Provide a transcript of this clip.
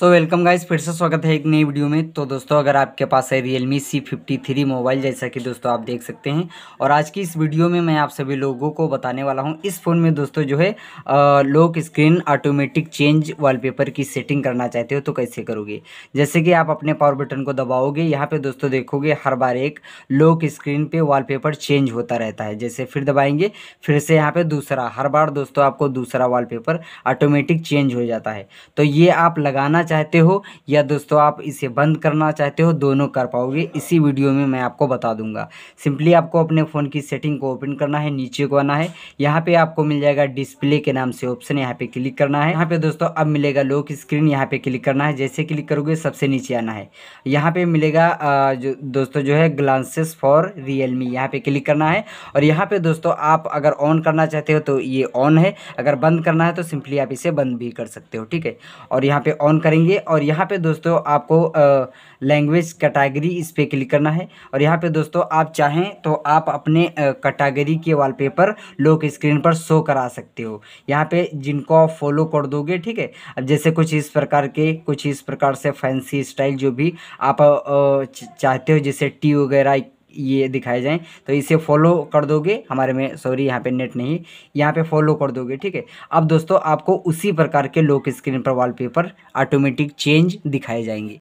तो welcome guys फिर से स्वागत है एक नई वीडियो में तो दोस्तों अगर आपके पास है Realme C fifty three mobile जैसा कि दोस्तों आप देख सकते हैं और आज की इस वीडियो में मैं आप सभी लोगों को बताने वाला हूं इस फ़ोन में दोस्तों जो है lock screen automatic change wallpaper की सेटिंग करना चाहते हो तो कैसे करोगे जैसे कि आप अपने पावर बटन को दबाओगे यहाँ पर दोस्तों देखोगे हर बार एक लोक स्क्रीन पर वॉलपेपर चेंज होता रहता है जैसे फिर दबाएंगे फिर से यहाँ पर दूसरा हर बार दोस्तों आपको दूसरा वॉलपेपर ऑटोमेटिक चेंज हो जाता है तो ये आप लगाना चाहते हो या दोस्तों आप इसे बंद करना चाहते हो दोनों कर पाओगे इसी वीडियो में मैं आपको बता दूंगा सिंपली आपको अपने फ़ोन की सेटिंग को ओपन करना है नीचे को आना है यहाँ पे आपको मिल जाएगा डिस्प्ले के नाम से ऑप्शन यहाँ पे क्लिक करना है यहाँ पे दोस्तों अब मिलेगा लॉक स्क्रीन यहाँ पे क्लिक करना है जैसे क्लिक करोगे सबसे नीचे आना है यहाँ पे मिलेगा जो दोस्तों जो है ग्लांसेस फॉर रियल मी यहाँ पे क्लिक करना है और यहाँ पे दोस्तों आप अगर ऑन करना चाहते हो तो ये ऑन है अगर बंद करना है तो सिंपली आप इसे बंद भी कर सकते हो ठीक है और यहाँ पे ऑन करेंगे करेंगे और यहाँ पे दोस्तों आपको लैंग्वेज कैटेगरी इस पर क्लिक करना है और यहाँ पे दोस्तों आप चाहें तो आप अपने कैटेगरी के वॉलपेपर लोक स्क्रीन पर शो करा सकते हो यहाँ पे जिनको आप फॉलो कर दोगे ठीक है अब जैसे कुछ इस प्रकार के कुछ इस प्रकार से फैंसी स्टाइल जो भी आप चाहते हो जैसे टी वगैरह ये दिखाए जाएँ तो इसे फॉलो कर दोगे हमारे में सॉरी यहाँ पे नेट नहीं यहाँ पे फॉलो कर दोगे ठीक है अब दोस्तों आपको उसी प्रकार के लॉक स्क्रीन पर वॉलपेपर ऑटोमेटिक चेंज दिखाए जाएंगे